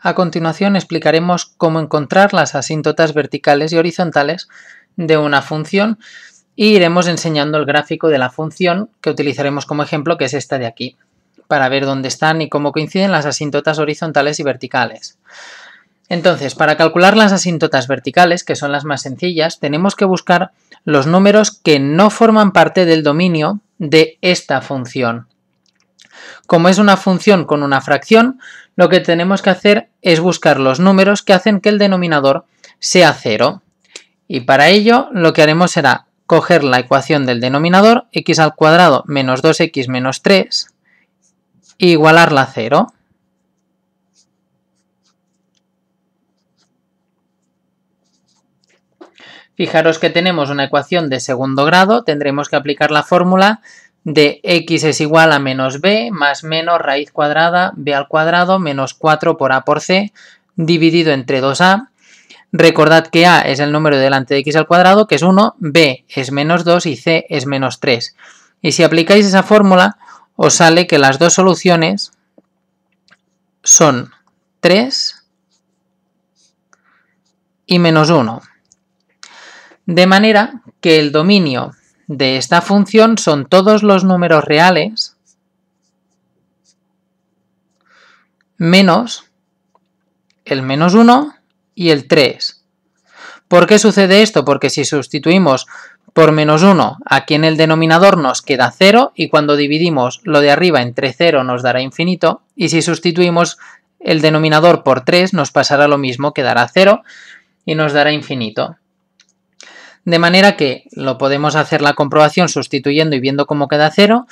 A continuación explicaremos cómo encontrar las asíntotas verticales y horizontales de una función e iremos enseñando el gráfico de la función que utilizaremos como ejemplo, que es esta de aquí, para ver dónde están y cómo coinciden las asíntotas horizontales y verticales. Entonces, para calcular las asíntotas verticales, que son las más sencillas, tenemos que buscar los números que no forman parte del dominio de esta función. Como es una función con una fracción, lo que tenemos que hacer es buscar los números que hacen que el denominador sea cero. Y para ello lo que haremos será coger la ecuación del denominador, x al cuadrado menos 2x menos 3, e igualarla a 0. Fijaros que tenemos una ecuación de segundo grado, tendremos que aplicar la fórmula de x es igual a menos b más menos raíz cuadrada b al cuadrado menos 4 por a por c dividido entre 2a. Recordad que a es el número delante de x al cuadrado, que es 1, b es menos 2 y c es menos 3. Y si aplicáis esa fórmula, os sale que las dos soluciones son 3 y menos 1. De manera que el dominio de esta función son todos los números reales menos el menos 1 y el 3. ¿Por qué sucede esto? Porque si sustituimos por menos 1, aquí en el denominador nos queda 0 y cuando dividimos lo de arriba entre 0 nos dará infinito y si sustituimos el denominador por 3 nos pasará lo mismo, quedará 0 y nos dará infinito. De manera que lo podemos hacer la comprobación sustituyendo y viendo cómo queda 0,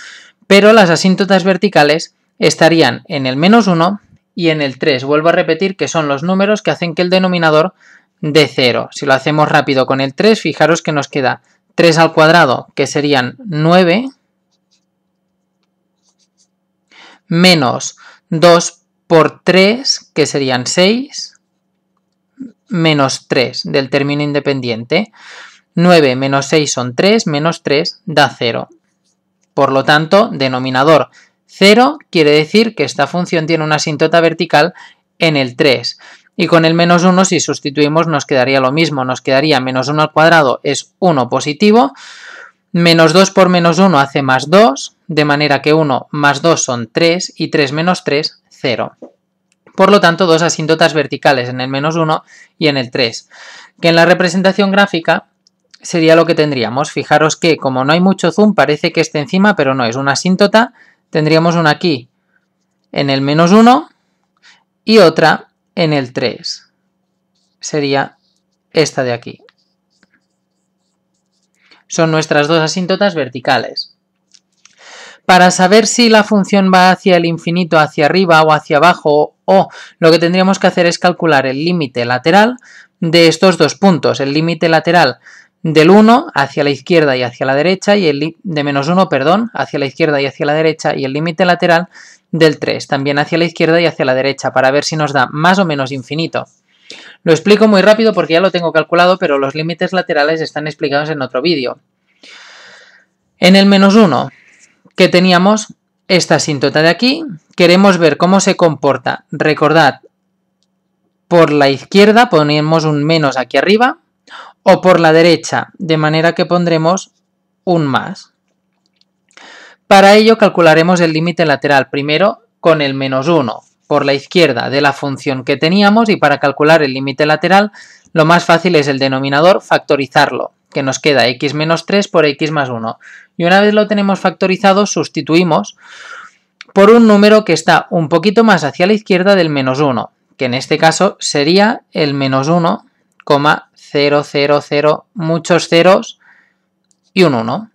pero las asíntotas verticales estarían en el menos 1 y en el 3. Vuelvo a repetir que son los números que hacen que el denominador dé 0. Si lo hacemos rápido con el 3, fijaros que nos queda 3 al cuadrado, que serían 9, menos 2 por 3, que serían 6, menos 3 del término independiente. 9 menos 6 son 3, menos 3 da 0. Por lo tanto, denominador 0 quiere decir que esta función tiene una asíntota vertical en el 3. Y con el menos 1 si sustituimos nos quedaría lo mismo, nos quedaría menos 1 al cuadrado es 1 positivo, menos 2 por menos 1 hace más 2, de manera que 1 más 2 son 3 y 3 menos 3, 0. Por lo tanto, dos asíntotas verticales en el menos 1 y en el 3, que en la representación gráfica sería lo que tendríamos. Fijaros que como no hay mucho zoom parece que esté encima, pero no es una asíntota. Tendríamos una aquí en el menos 1 y otra en el 3. Sería esta de aquí. Son nuestras dos asíntotas verticales. Para saber si la función va hacia el infinito, hacia arriba o hacia abajo, o lo que tendríamos que hacer es calcular el límite lateral de estos dos puntos. El límite lateral del 1 hacia la izquierda y hacia la derecha y el de menos 1, perdón, hacia la izquierda y hacia la derecha y el límite lateral del 3, también hacia la izquierda y hacia la derecha, para ver si nos da más o menos infinito. Lo explico muy rápido porque ya lo tengo calculado, pero los límites laterales están explicados en otro vídeo. En el menos 1, que teníamos esta asíntota de aquí, queremos ver cómo se comporta. Recordad, por la izquierda ponemos un menos aquí arriba, o por la derecha, de manera que pondremos un más. Para ello calcularemos el límite lateral primero con el menos 1 por la izquierda de la función que teníamos y para calcular el límite lateral lo más fácil es el denominador factorizarlo, que nos queda x menos 3 por x más 1. Y una vez lo tenemos factorizado sustituimos por un número que está un poquito más hacia la izquierda del menos 1, que en este caso sería el menos 1, 0, 0, 0, muchos ceros y un 1.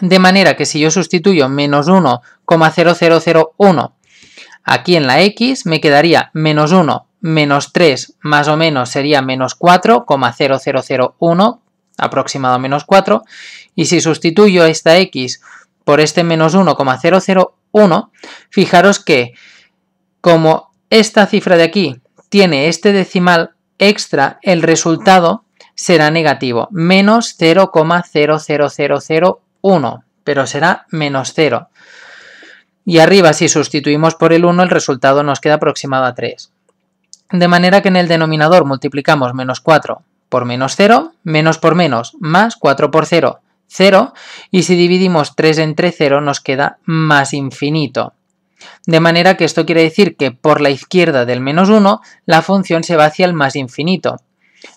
De manera que si yo sustituyo menos 1,0001 aquí en la X, me quedaría menos 1, menos 3, más o menos sería menos 4,0001, aproximado menos 4. Y si sustituyo esta X por este menos 1,001, fijaros que como esta cifra de aquí tiene este decimal, extra, el resultado será negativo, menos 0,00001, pero será menos 0. Y arriba, si sustituimos por el 1, el resultado nos queda aproximado a 3. De manera que en el denominador multiplicamos menos 4 por menos 0, menos por menos, más 4 por 0, 0, y si dividimos 3 entre 0 nos queda más infinito. De manera que esto quiere decir que por la izquierda del menos 1 la función se va hacia el más infinito.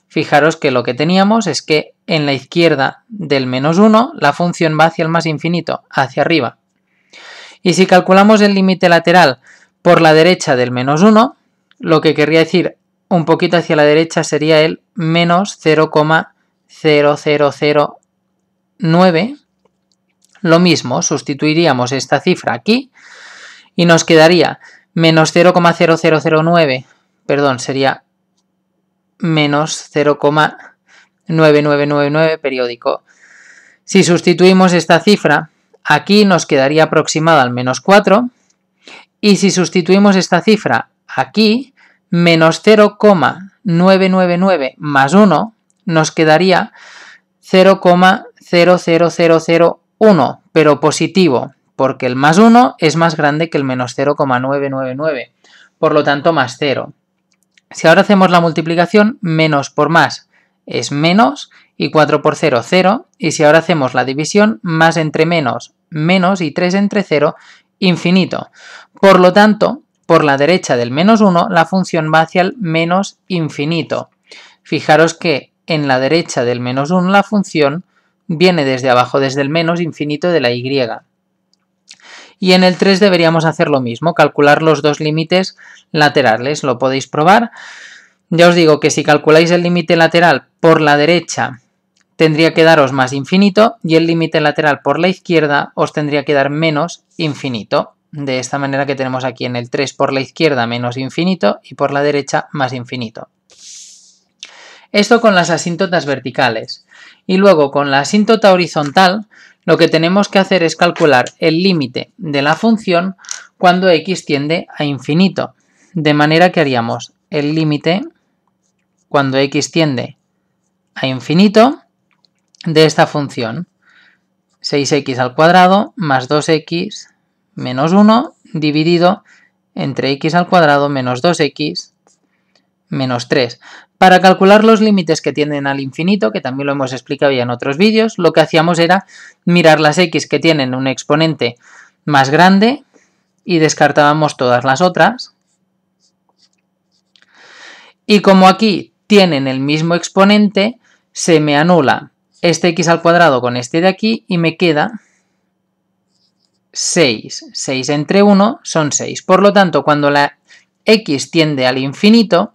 Fijaros que lo que teníamos es que en la izquierda del menos 1 la función va hacia el más infinito, hacia arriba. Y si calculamos el límite lateral por la derecha del menos 1, lo que querría decir un poquito hacia la derecha sería el menos 0,0009. Lo mismo, sustituiríamos esta cifra aquí y nos quedaría menos 0,0009, perdón, sería menos 0,9999 periódico. Si sustituimos esta cifra, aquí nos quedaría aproximada al menos 4, y si sustituimos esta cifra aquí, menos 0,999 más 1, nos quedaría 0,00001, pero positivo, porque el más 1 es más grande que el menos 0,999, por lo tanto más 0. Si ahora hacemos la multiplicación, menos por más es menos y 4 por 0, 0, y si ahora hacemos la división, más entre menos, menos y 3 entre 0, infinito. Por lo tanto, por la derecha del menos 1, la función va hacia el menos infinito. Fijaros que en la derecha del menos 1 la función viene desde abajo, desde el menos infinito de la y. Y en el 3 deberíamos hacer lo mismo, calcular los dos límites laterales. Lo podéis probar. Ya os digo que si calculáis el límite lateral por la derecha tendría que daros más infinito y el límite lateral por la izquierda os tendría que dar menos infinito. De esta manera que tenemos aquí en el 3 por la izquierda menos infinito y por la derecha más infinito. Esto con las asíntotas verticales y luego con la asíntota horizontal lo que tenemos que hacer es calcular el límite de la función cuando x tiende a infinito. De manera que haríamos el límite cuando x tiende a infinito de esta función. 6x al cuadrado más 2x menos 1 dividido entre x al cuadrado menos 2x menos 3. Para calcular los límites que tienden al infinito, que también lo hemos explicado ya en otros vídeos, lo que hacíamos era mirar las x que tienen un exponente más grande y descartábamos todas las otras. Y como aquí tienen el mismo exponente, se me anula este x al cuadrado con este de aquí y me queda 6. 6 entre 1 son 6. Por lo tanto, cuando la x tiende al infinito,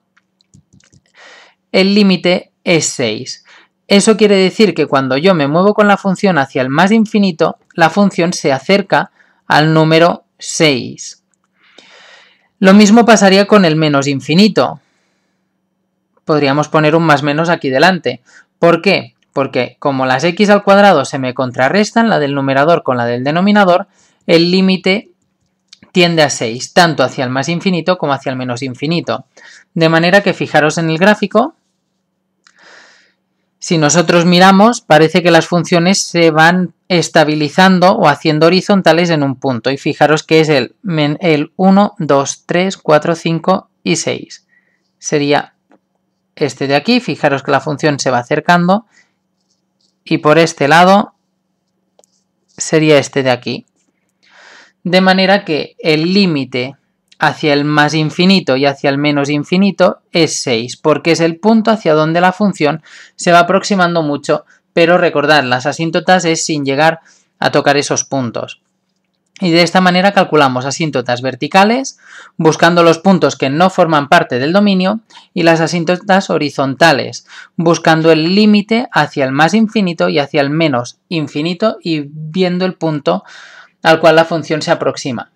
el límite es 6. Eso quiere decir que cuando yo me muevo con la función hacia el más infinito, la función se acerca al número 6. Lo mismo pasaría con el menos infinito. Podríamos poner un más menos aquí delante. ¿Por qué? Porque como las x al cuadrado se me contrarrestan, la del numerador con la del denominador, el límite tiende a 6, tanto hacia el más infinito como hacia el menos infinito. De manera que fijaros en el gráfico, si nosotros miramos, parece que las funciones se van estabilizando o haciendo horizontales en un punto. Y fijaros que es el, el 1, 2, 3, 4, 5 y 6. Sería este de aquí. Fijaros que la función se va acercando. Y por este lado sería este de aquí. De manera que el límite hacia el más infinito y hacia el menos infinito es 6, porque es el punto hacia donde la función se va aproximando mucho, pero recordad, las asíntotas es sin llegar a tocar esos puntos. Y de esta manera calculamos asíntotas verticales, buscando los puntos que no forman parte del dominio, y las asíntotas horizontales, buscando el límite hacia el más infinito y hacia el menos infinito y viendo el punto al cual la función se aproxima.